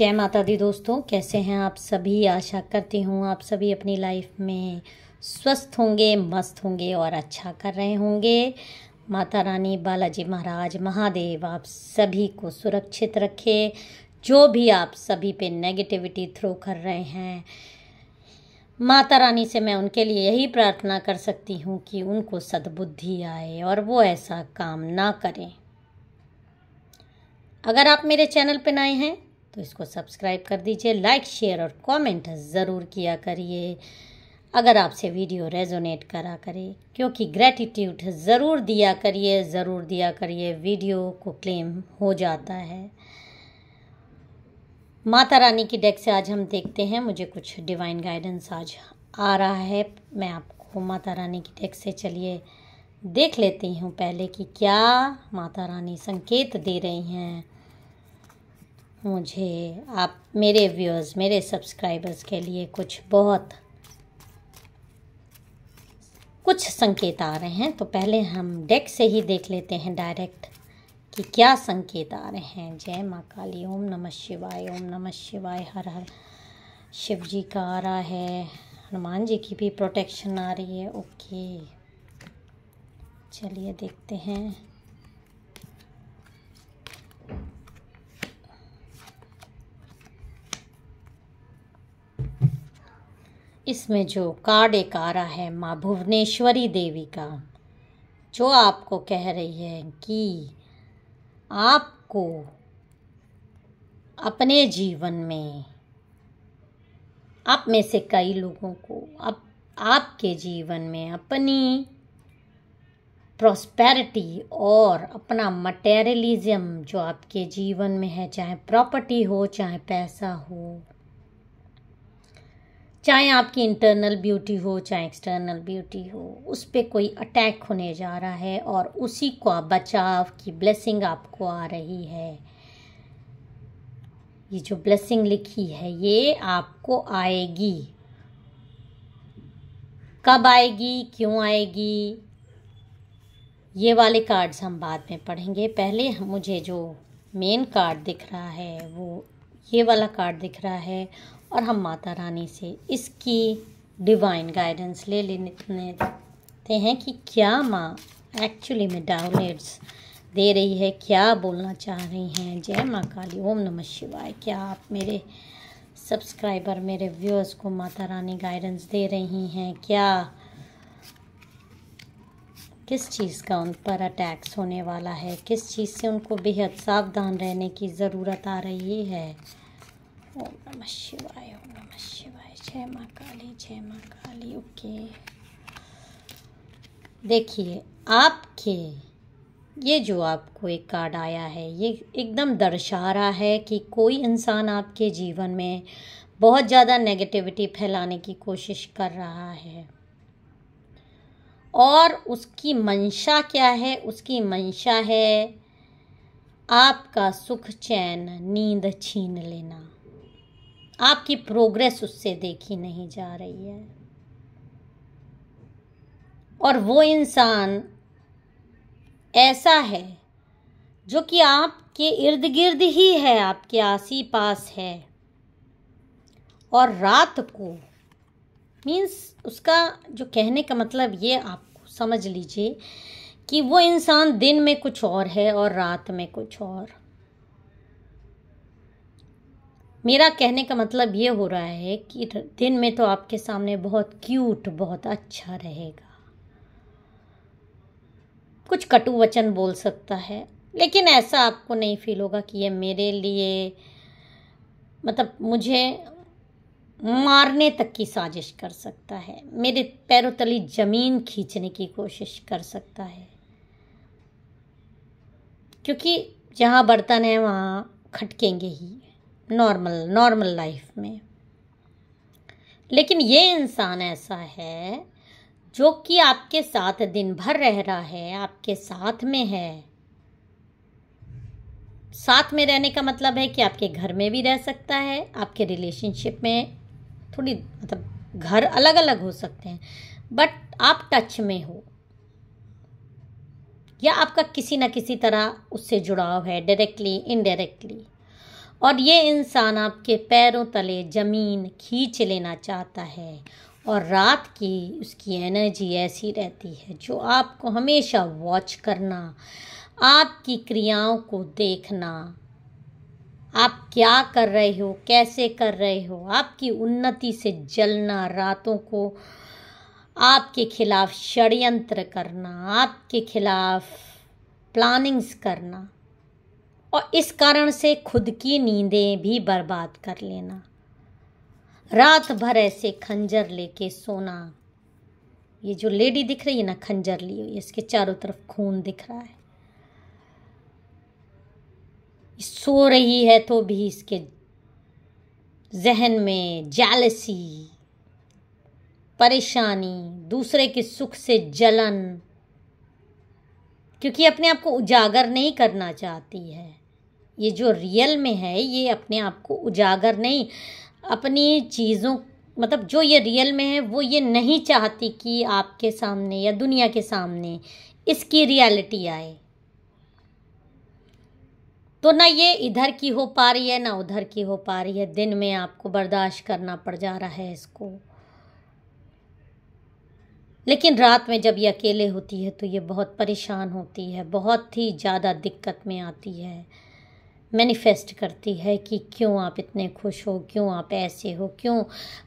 जय माता दी दोस्तों कैसे हैं आप सभी आशा करती हूँ आप सभी अपनी लाइफ में स्वस्थ होंगे मस्त होंगे और अच्छा कर रहे होंगे माता रानी बालाजी महाराज महादेव आप सभी को सुरक्षित रखे जो भी आप सभी पे नेगेटिविटी थ्रो कर रहे हैं माता रानी से मैं उनके लिए यही प्रार्थना कर सकती हूँ कि उनको सद्बुद्धि आए और वो ऐसा काम ना करें अगर आप मेरे चैनल पर नए हैं तो इसको सब्सक्राइब कर दीजिए लाइक शेयर और कमेंट ज़रूर किया करिए अगर आपसे वीडियो रेजोनेट करा करे क्योंकि ग्रेटिट्यूड ज़रूर दिया करिए ज़रूर दिया करिए वीडियो को क्लेम हो जाता है माता रानी की डेक से आज हम देखते हैं मुझे कुछ डिवाइन गाइडेंस आज आ रहा है मैं आपको माता रानी की डेक से चलिए देख लेती हूँ पहले कि क्या माता रानी संकेत दे रही हैं मुझे आप मेरे व्यूअर्स मेरे सब्सक्राइबर्स के लिए कुछ बहुत कुछ संकेत आ रहे हैं तो पहले हम डेक से ही देख लेते हैं डायरेक्ट कि क्या संकेत आ रहे हैं जय माँ काली ओम नमः शिवाय ओम नमः शिवाय हर हर शिव जी का आ रहा है हनुमान जी की भी प्रोटेक्शन आ रही है ओके चलिए देखते हैं इसमें जो कार्ड एक आ रहा है माँ भुवनेश्वरी देवी का जो आपको कह रही है कि आपको अपने जीवन में आप में से कई लोगों को आप आपके जीवन में अपनी प्रॉस्पेरिटी और अपना मटेरियलिज्म जो आपके जीवन में है चाहे प्रॉपर्टी हो चाहे पैसा हो चाहे आपकी इंटरनल ब्यूटी हो चाहे एक्सटर्नल ब्यूटी हो उस पर कोई अटैक होने जा रहा है और उसी आप बचाव की ब्लेसिंग आपको आ रही है ये जो ब्लेसिंग लिखी है ये आपको आएगी कब आएगी क्यों आएगी ये वाले कार्ड्स हम बाद में पढ़ेंगे पहले मुझे जो मेन कार्ड दिख रहा है वो ये वाला कार्ड दिख रहा है और हम माता रानी से इसकी डिवाइन गाइडेंस ले लेते हैं कि क्या माँ एक्चुअली में डाउनलेट्स दे रही है क्या बोलना चाह रही हैं जय माँ काली ओम नमः शिवाय क्या आप मेरे सब्सक्राइबर मेरे व्यूअर्स को माता रानी गाइडेंस दे रही हैं क्या किस चीज़ का उन पर अटैक्स होने वाला है किस चीज़ से उनको बेहद सावधान रहने की ज़रूरत आ रही है ओम नमः शिवाय ओम नमः शिवाय जय माँ काली जय माँ काली ओके देखिए आपके ये जो आपको एक कार्ड आया है ये एकदम दर्शा रहा है कि कोई इंसान आपके जीवन में बहुत ज़्यादा नेगेटिविटी फैलाने की कोशिश कर रहा है और उसकी मंशा क्या है उसकी मंशा है आपका सुख चैन नींद छीन लेना आपकी प्रोग्रेस उससे देखी नहीं जा रही है और वो इंसान ऐसा है जो कि आपके इर्द गिर्द ही है आपके आसी पास है और रात को मीन्स उसका जो कहने का मतलब ये आपको समझ लीजिए कि वो इंसान दिन में कुछ और है और रात में कुछ और मेरा कहने का मतलब ये हो रहा है कि दिन में तो आपके सामने बहुत क्यूट बहुत अच्छा रहेगा कुछ कटु वचन बोल सकता है लेकिन ऐसा आपको नहीं फील होगा कि ये मेरे लिए मतलब मुझे मारने तक की साजिश कर सकता है मेरे पैरों तली जमीन खींचने की कोशिश कर सकता है क्योंकि जहाँ बर्तन है वहाँ खटकेंगे ही नॉर्मल नॉर्मल लाइफ में लेकिन ये इंसान ऐसा है जो कि आपके साथ दिन भर रह रहा है आपके साथ में है साथ में रहने का मतलब है कि आपके घर में भी रह सकता है आपके रिलेशनशिप में थोड़ी मतलब घर अलग अलग हो सकते हैं बट आप टच में हो या आपका किसी ना किसी तरह उससे जुड़ाव है डायरेक्टली इनडायरेक्टली और ये इंसान आपके पैरों तले ज़मीन खींच लेना चाहता है और रात की उसकी एनर्जी ऐसी रहती है जो आपको हमेशा वॉच करना आपकी क्रियाओं को देखना आप क्या कर रहे हो कैसे कर रहे हो आपकी उन्नति से जलना रातों को आपके खिलाफ षड्यंत्र करना आपके खिलाफ प्लानिंग्स करना और इस कारण से खुद की नींदें भी बर्बाद कर लेना रात भर ऐसे खंजर लेके सोना ये जो लेडी दिख रही है ना खंजर ली हुई इसके चारों तरफ खून दिख रहा है सो रही है तो भी इसके जहन में जालसी परेशानी दूसरे के सुख से जलन क्योंकि अपने आप को उजागर नहीं करना चाहती है ये जो रियल में है ये अपने आप को उजागर नहीं अपनी चीज़ों मतलब जो ये रियल में है वो ये नहीं चाहती कि आपके सामने या दुनिया के सामने इसकी रियलिटी आए तो ना ये इधर की हो पा रही है ना उधर की हो पा रही है दिन में आपको बर्दाश्त करना पड़ जा रहा है इसको लेकिन रात में जब ये अकेले होती है तो ये बहुत परेशान होती है बहुत ही ज़्यादा दिक्कत में आती है मैनिफेस्ट करती है कि क्यों आप इतने खुश हो क्यों आप ऐसे हो क्यों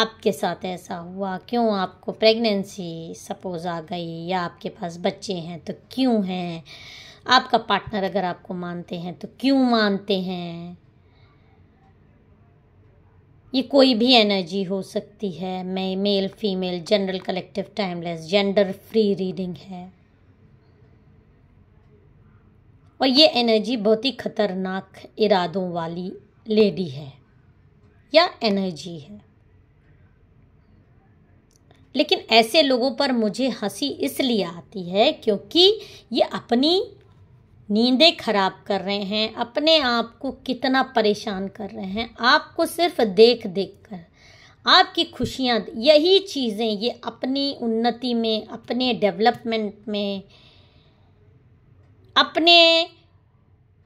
आपके साथ ऐसा हुआ क्यों आपको प्रेगनेंसी सपोज़ आ गई या आपके पास बच्चे हैं तो क्यों हैं आपका पार्टनर अगर आपको मानते हैं तो क्यों मानते हैं ये कोई भी एनर्जी हो सकती है मैं male female general collective timeless gender free reading है और ये एनर्जी बहुत ही खतरनाक इरादों वाली लेडी है या एनर्जी है लेकिन ऐसे लोगों पर मुझे हंसी इसलिए आती है क्योंकि ये अपनी नींदें खराब कर रहे हैं अपने आप को कितना परेशान कर रहे हैं आपको सिर्फ देख देख कर आपकी खुशियाँ यही चीज़ें ये अपनी उन्नति में अपने डेवलपमेंट में अपने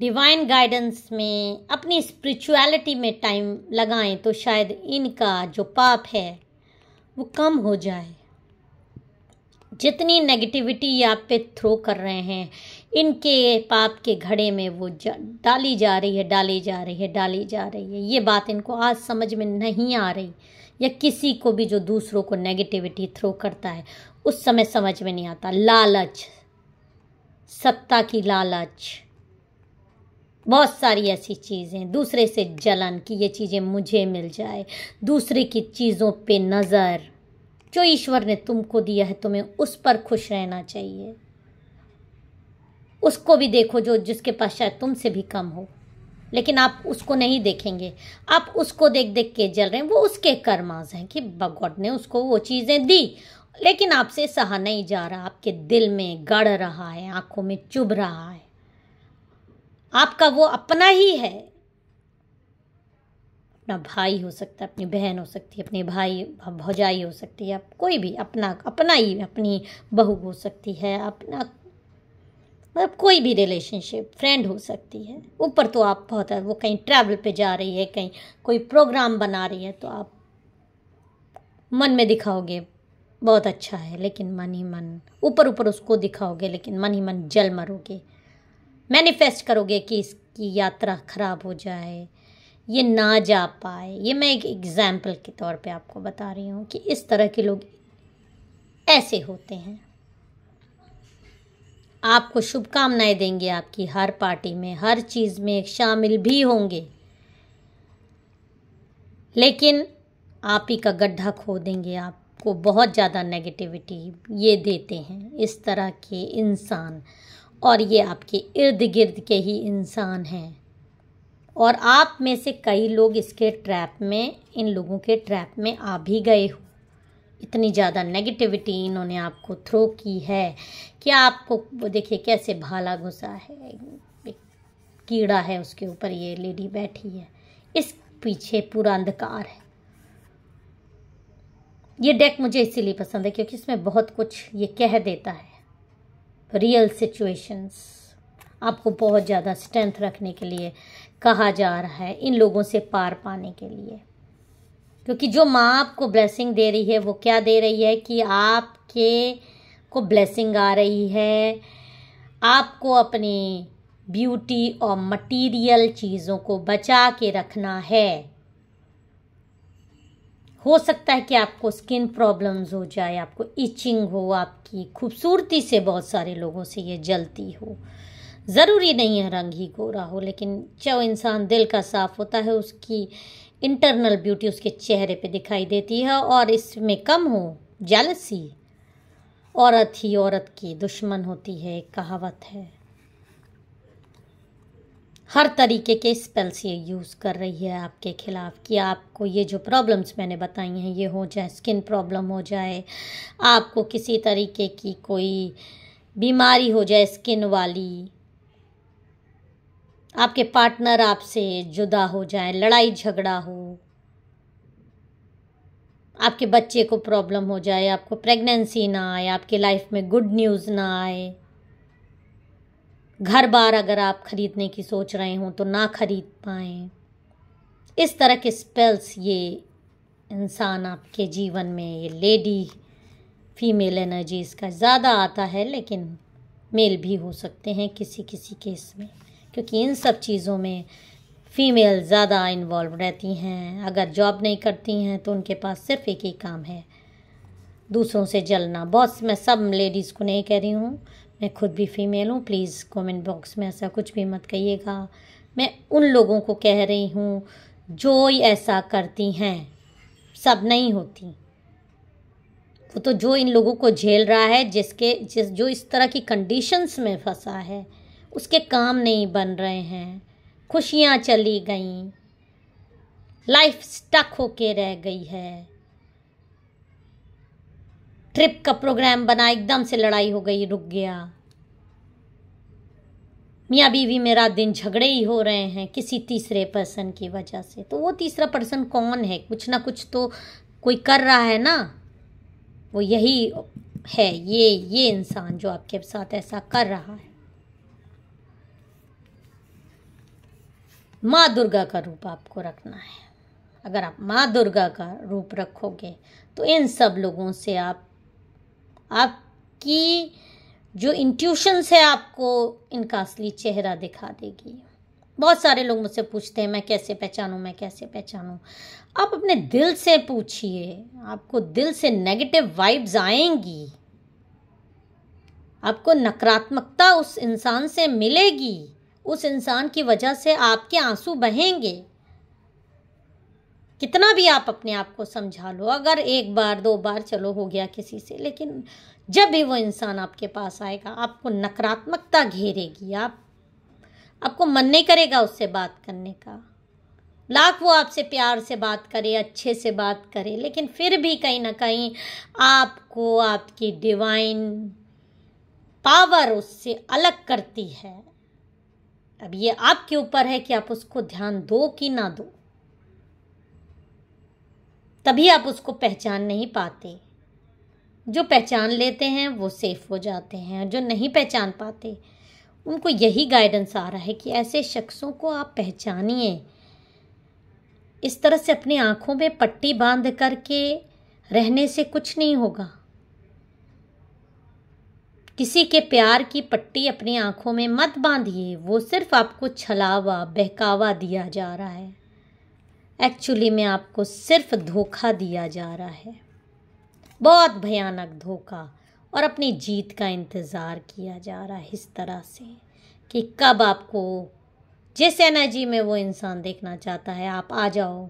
डिवाइन गाइडेंस में अपनी स्पिरिचुअलिटी में टाइम लगाएं तो शायद इनका जो पाप है वो कम हो जाए जितनी नेगेटिविटी आप पे थ्रो कर रहे हैं इनके पाप के घड़े में वो डाली जा रही है डाली जा रही है डाली जा रही है ये बात इनको आज समझ में नहीं आ रही या किसी को भी जो दूसरों को नेगेटिविटी थ्रो करता है उस समय समझ में नहीं आता लालच सत्ता की लालच बहुत सारी ऐसी चीज़ें दूसरे से जलन कि ये चीज़ें मुझे मिल जाए दूसरे की चीज़ों पे नज़र जो ईश्वर ने तुमको दिया है तुम्हें उस पर खुश रहना चाहिए उसको भी देखो जो जिसके पास शायद तुमसे भी कम हो लेकिन आप उसको नहीं देखेंगे आप उसको देख देख के जल रहे हैं वो उसके कर्माज हैं कि भगवत ने उसको वो चीज़ें दी लेकिन आपसे सहा नहीं जा रहा आपके दिल में गड़ रहा है आंखों में चुभ रहा है आपका वो अपना ही है अपना भाई हो सकता है अपनी बहन हो सकती है अपने भाई भौजाई हो सकती है आप कोई भी अपना अपना ही अपनी बहू हो सकती है अपना मतलब कोई भी रिलेशनशिप फ्रेंड हो सकती है ऊपर तो आप बहुत वो कहीं ट्रैवल पे जा रही है कहीं कोई प्रोग्राम बना रही है तो आप मन में दिखाओगे बहुत अच्छा है लेकिन मन ही मन ऊपर ऊपर उसको दिखाओगे लेकिन मन ही मन जल मरोगे मैनिफेस्ट करोगे कि इसकी यात्रा ख़राब हो जाए ये ना जा पाए ये मैं एक एग्ज़ाम्पल के तौर पे आपको बता रही हूँ कि इस तरह के लोग ऐसे होते हैं आपको शुभकामनाएं देंगे आपकी हर पार्टी में हर चीज़ में शामिल भी होंगे लेकिन आप ही का गड्ढा खो देंगे आप को बहुत ज़्यादा नेगेटिविटी ये देते हैं इस तरह के इंसान और ये आपके इर्द गिर्द के ही इंसान हैं और आप में से कई लोग इसके ट्रैप में इन लोगों के ट्रैप में आ भी गए हो इतनी ज़्यादा नेगेटिविटी इन्होंने आपको थ्रो की है कि आपको देखिए कैसे भाला घुसा है कीड़ा है उसके ऊपर ये लेडी बैठी है इस पीछे पूरा अंधकार है ये डेक मुझे इसीलिए पसंद है क्योंकि इसमें बहुत कुछ ये कह देता है रियल सिचुएशंस आपको बहुत ज़्यादा स्ट्रेंथ रखने के लिए कहा जा रहा है इन लोगों से पार पाने के लिए क्योंकि जो माँ आपको ब्लेसिंग दे रही है वो क्या दे रही है कि आपके को ब्लेसिंग आ रही है आपको अपनी ब्यूटी और मटेरियल चीज़ों को बचा के रखना है हो सकता है कि आपको स्किन प्रॉब्लम्स हो जाए आपको इचिंग हो आपकी खूबसूरती से बहुत सारे लोगों से ये जलती हो ज़रूरी नहीं है रंग ही गोरा हो लेकिन जो इंसान दिल का साफ़ होता है उसकी इंटरनल ब्यूटी उसके चेहरे पे दिखाई देती है और इसमें कम हो जालसी औरत ही औरत की दुश्मन होती है एक कहावत है हर तरीके के स्पेल्स ये यूज़ कर रही है आपके ख़िलाफ़ कि आपको ये जो प्रॉब्लम्स मैंने बताई हैं ये हो जाए स्किन प्रॉब्लम हो जाए आपको किसी तरीके की कोई बीमारी हो जाए स्किन वाली आपके पार्टनर आपसे जुदा हो जाए लड़ाई झगड़ा हो आपके बच्चे को प्रॉब्लम हो जाए आपको प्रेगनेंसी ना आए आपके लाइफ में गुड न्यूज़ ना आए घर बार अगर आप खरीदने की सोच रहे हों तो ना खरीद पाएँ इस तरह के स्पेल्स ये इंसान आपके जीवन में ये लेडी फीमेल एनर्जी इसका ज़्यादा आता है लेकिन मेल भी हो सकते हैं किसी किसी केस में क्योंकि इन सब चीज़ों में फीमेल ज़्यादा इन्वॉल्व रहती हैं अगर जॉब नहीं करती हैं तो उनके पास सिर्फ एक ही काम है दूसरों से जलना बहुत मैं सब लेडीज़ को नहीं कह रही हूँ मैं खुद भी फ़ीमेल हूँ प्लीज़ कमेंट बॉक्स में ऐसा कुछ भी मत कहिएगा मैं उन लोगों को कह रही हूँ जो ऐसा करती हैं सब नहीं होती वो तो जो इन लोगों को झेल रहा है जिसके जिस जो इस तरह की कंडीशंस में फंसा है उसके काम नहीं बन रहे हैं खुशियाँ चली गई लाइफ स्टक होके रह गई है ट्रिप का प्रोग्राम बना एकदम से लड़ाई हो गई रुक गया मियाँ बीवी में रात दिन झगड़े ही हो रहे हैं किसी तीसरे पर्सन की वजह से तो वो तीसरा पर्सन कौन है कुछ ना कुछ तो कोई कर रहा है ना वो यही है ये ये इंसान जो आपके साथ ऐसा कर रहा है माँ दुर्गा का रूप आपको रखना है अगर आप माँ दुर्गा का रूप रखोगे तो इन सब लोगों से आप आपकी जो इंट्यूशंस है आपको इनका असली चेहरा दिखा देगी बहुत सारे लोग मुझसे पूछते हैं मैं कैसे पहचानूँ मैं कैसे पहचानूँ आप अपने दिल से पूछिए आपको दिल से नेगेटिव वाइब्स आएंगी आपको नकारात्मकता उस इंसान से मिलेगी उस इंसान की वजह से आपके आंसू बहेंगे कितना भी आप अपने आप को समझा लो अगर एक बार दो बार चलो हो गया किसी से लेकिन जब भी वो इंसान आपके पास आएगा आपको नकारात्मकता घेरेगी आप आपको मन नहीं करेगा उससे बात करने का लाख वो आपसे प्यार से बात करे अच्छे से बात करे लेकिन फिर भी कहीं ना कहीं आपको आपकी डिवाइन पावर उससे अलग करती है अब ये आपके ऊपर है कि आप उसको ध्यान दो कि ना दो तभी आप उसको पहचान नहीं पाते जो पहचान लेते हैं वो सेफ हो जाते हैं जो नहीं पहचान पाते उनको यही गाइडेंस आ रहा है कि ऐसे शख्सों को आप पहचानिए इस तरह से अपनी आँखों में पट्टी बांध करके रहने से कुछ नहीं होगा किसी के प्यार की पट्टी अपनी आँखों में मत बांधिए वो सिर्फ आपको छलावा बहकावा दिया जा रहा है एक्चुअली में आपको सिर्फ धोखा दिया जा रहा है बहुत भयानक धोखा और अपनी जीत का इंतज़ार किया जा रहा है इस तरह से कि कब आपको जिस एनर्जी में वो इंसान देखना चाहता है आप आ जाओ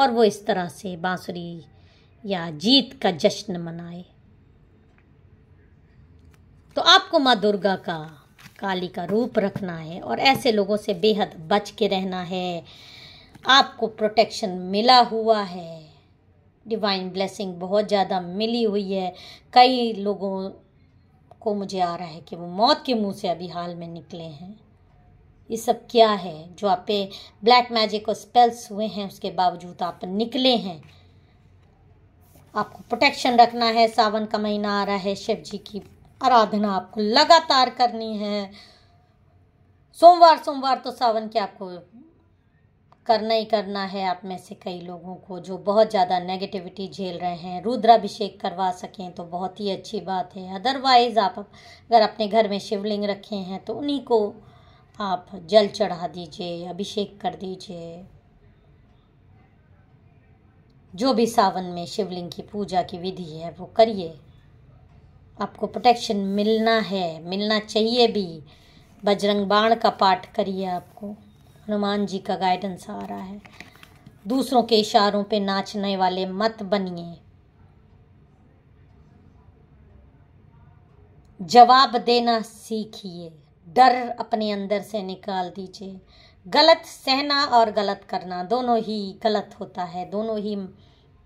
और वो इस तरह से बांसुरी या जीत का जश्न मनाए तो आपको माँ दुर्गा का काली का रूप रखना है और ऐसे लोगों से बेहद बच के रहना है आपको प्रोटेक्शन मिला हुआ है डिवाइन ब्लेसिंग बहुत ज़्यादा मिली हुई है कई लोगों को मुझे आ रहा है कि वो मौत के मुंह से अभी हाल में निकले हैं ये सब क्या है जो आप पे ब्लैक मैजिक और स्पेल्स हुए हैं उसके बावजूद आप निकले हैं आपको प्रोटेक्शन रखना है सावन का महीना आ रहा है शिव जी की आराधना आपको लगातार करनी है सोमवार सोमवार तो सावन के आपको करना ही करना है आप में से कई लोगों को जो बहुत ज़्यादा नेगेटिविटी झेल रहे हैं रुद्राभिषेक करवा सकें तो बहुत ही अच्छी बात है अदरवाइज़ आप अगर अपने घर में शिवलिंग रखे हैं तो उन्हीं को आप जल चढ़ा दीजिए अभिषेक कर दीजिए जो भी सावन में शिवलिंग की पूजा की विधि है वो करिए आपको प्रोटेक्शन मिलना है मिलना चाहिए भी बजरंग बाण का पाठ करिए आपको हनुमान जी का गाइडेंस आ रहा है दूसरों के इशारों पे नाचने वाले मत बनिए जवाब देना सीखिए डर अपने अंदर से निकाल दीजिए गलत सहना और गलत करना दोनों ही गलत होता है दोनों ही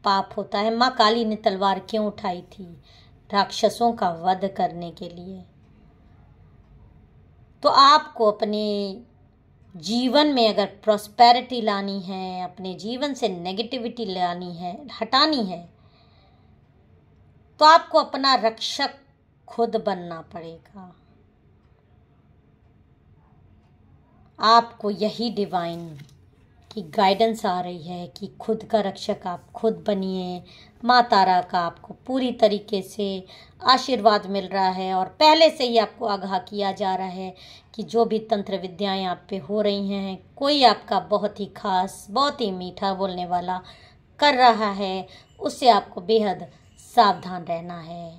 पाप होता है माँ काली ने तलवार क्यों उठाई थी राक्षसों का वध करने के लिए तो आपको अपने जीवन में अगर प्रॉस्पेरिटी लानी है अपने जीवन से नेगेटिविटी लानी है हटानी है तो आपको अपना रक्षक खुद बनना पड़ेगा आपको यही डिवाइन कि गाइडेंस आ रही है कि खुद का रक्षक आप खुद बनिए माँ तारा का आपको पूरी तरीके से आशीर्वाद मिल रहा है और पहले से ही आपको आगाह किया जा रहा है कि जो भी तंत्र विद्याएं आप पे हो रही हैं कोई आपका बहुत ही खास बहुत ही मीठा बोलने वाला कर रहा है उससे आपको बेहद सावधान रहना है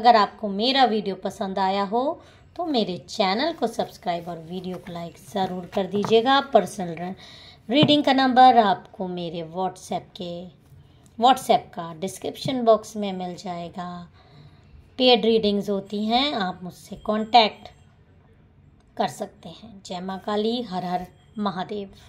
अगर आपको मेरा वीडियो पसंद आया हो तो मेरे चैनल को सब्सक्राइब और वीडियो को लाइक ज़रूर कर दीजिएगा पर्सनल रीडिंग का नंबर आपको मेरे व्हाट्सएप के व्हाट्सएप का डिस्क्रिप्शन बॉक्स में मिल जाएगा पेड रीडिंग्स होती हैं आप मुझसे कांटेक्ट कर सकते हैं जय माँ काली हर हर महादेव